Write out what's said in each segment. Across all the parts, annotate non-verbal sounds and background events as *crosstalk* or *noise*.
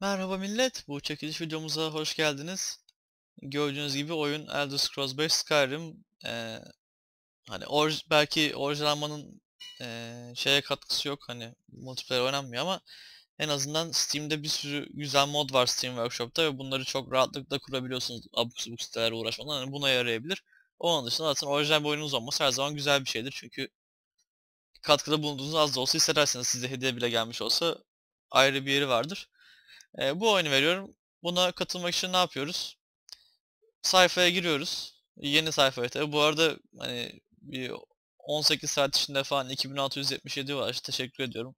Merhaba millet, bu çekiliş videomuza hoş geldiniz. Gördüğünüz gibi oyun Elder Scrolls 5 Skyrim. Ee, hani or belki orijinalmanın e, şeye katkısı yok hani multiplayer oynanmıyor ama en azından Steam'de bir sürü güzel mod var Steam Workshop'ta ve bunları çok rahatlıkla kurabiliyorsunuz abuk subuk sitelerle uğraşmadan hani buna yarayabilir. Onun dışında zaten orijinal bir oyununuz olması her zaman güzel bir şeydir çünkü katkıda bulunduğunuz az da olsa hissederseniz size hediye bile gelmiş olsa ayrı bir yeri vardır. E, bu oyunu veriyorum. Buna katılmak için ne yapıyoruz? Sayfaya giriyoruz. Yeni sayfaya. Tabi bu arada hani bir 18 saat içinde falan 2677 var. İşte teşekkür ediyorum.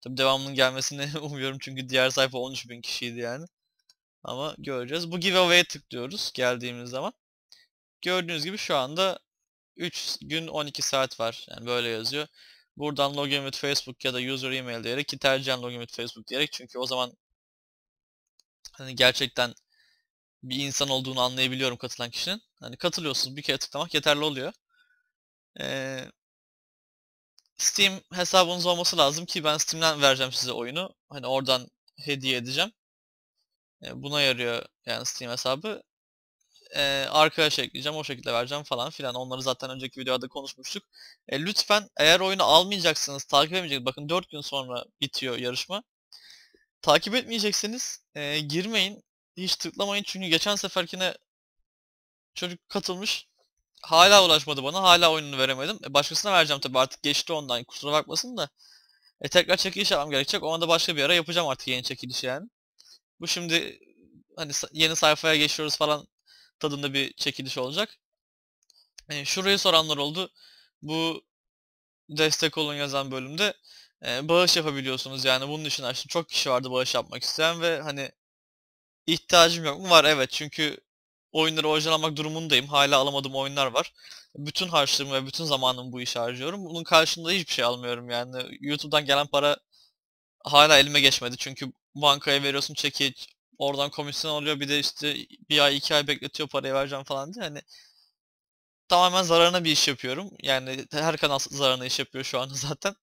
Tabi devamının gelmesini *laughs* umuyorum çünkü diğer sayfa 13.000 kişiydi yani. Ama göreceğiz. Bu giveaway'e tıklıyoruz geldiğimiz zaman. Gördüğünüz gibi şu anda 3 gün 12 saat var. Yani böyle yazıyor. Buradan login with Facebook ya da user email diyerek ki tercihen login with Facebook diyerek çünkü o zaman hani gerçekten bir insan olduğunu anlayabiliyorum katılan kişinin. Hani katılıyorsunuz bir kere tıklamak yeterli oluyor. Ee, Steam hesabınız olması lazım ki ben Steam'den vereceğim size oyunu. Hani oradan hediye edeceğim. Ee, buna yarıyor yani Steam hesabı. Ee, arkadaş ekleyeceğim o şekilde vereceğim falan filan. Onları zaten önceki videoda konuşmuştuk. Ee, lütfen eğer oyunu almayacaksınız takip edemeyeceksiniz. Bakın 4 gün sonra bitiyor yarışma. Takip etmeyecekseniz e, girmeyin. Hiç tıklamayın çünkü geçen seferkine çocuk katılmış. Hala ulaşmadı bana. Hala oyununu veremedim. E, başkasına vereceğim tabii artık geçti ondan. Kusura bakmasın da. E, tekrar çekiliş yapmam gerekecek. O anda başka bir ara yapacağım artık yeni çekiliş yani. Bu şimdi hani yeni sayfaya geçiyoruz falan tadında bir çekiliş olacak. E, şurayı soranlar oldu. Bu destek olun yazan bölümde e, bağış yapabiliyorsunuz yani bunun dışında işte çok kişi vardı bağış yapmak isteyen ve hani ihtiyacım yok mu? Var evet çünkü oyunları orijinal durumundayım. Hala alamadığım oyunlar var. Bütün harçlığımı ve bütün zamanımı bu işe harcıyorum. Bunun karşılığında hiçbir şey almıyorum yani. YouTube'dan gelen para hala elime geçmedi. Çünkü bankaya veriyorsun çeki, oradan komisyon oluyor. Bir de işte bir ay iki ay bekletiyor parayı vereceğim falan diye. Hani tamamen zararına bir iş yapıyorum. Yani her kanal zararına iş yapıyor şu an *laughs* zaten.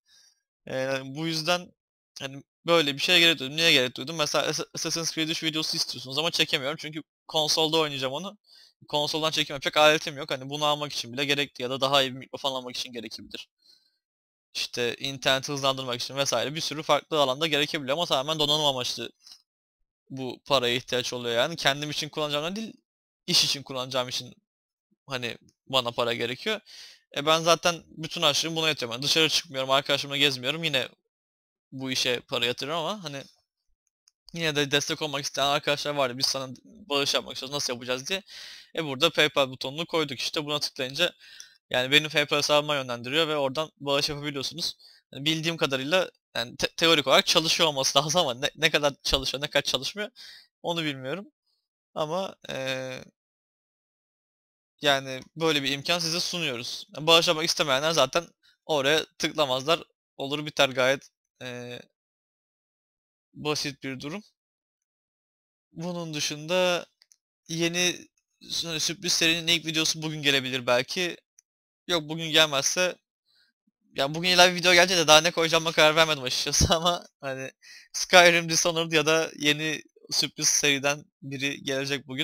E, bu yüzden hani böyle bir şeye gerek duydum. Niye gerek duydum? Mesela Assassin's Creed 3 videosu istiyorsunuz ama çekemiyorum. Çünkü konsolda oynayacağım onu. Konsoldan çekim yapacak aletim yok. Hani bunu almak için bile gerekli ya da daha iyi bir mikrofon almak için gerekebilir. İşte internet hızlandırmak için vesaire bir sürü farklı alanda gerekebilir ama tamamen donanım amaçlı bu paraya ihtiyaç oluyor yani. Kendim için kullanacağım değil, iş için kullanacağım için hani bana para gerekiyor. E ben zaten bütün harçlığım buna yatıyorum. Yani dışarı çıkmıyorum, arkadaşımla gezmiyorum. Yine bu işe para yatırıyorum ama hani yine de destek olmak isteyen arkadaşlar vardı. Biz sana bağış yapmak istiyoruz. Nasıl yapacağız diye. E burada PayPal butonunu koyduk. İşte buna tıklayınca yani benim PayPal hesabıma yönlendiriyor ve oradan bağış yapabiliyorsunuz. Yani bildiğim kadarıyla yani te- teorik olarak çalışıyor olması *laughs* lazım ama ne, ne kadar çalışıyor, ne kadar çalışmıyor onu bilmiyorum. Ama e, yani böyle bir imkan size sunuyoruz. Bağışlamak istemeyenler zaten oraya tıklamazlar. Olur biter gayet e, basit bir durum. Bunun dışında yeni hani sürpriz serinin ilk videosu bugün gelebilir belki. Yok bugün gelmezse ya bugün illa bir video gelince de daha ne koyacağıma karar vermedim açıkçası *laughs* ama hani Skyrim Dishonored ya da yeni sürpriz seriden biri gelecek bugün.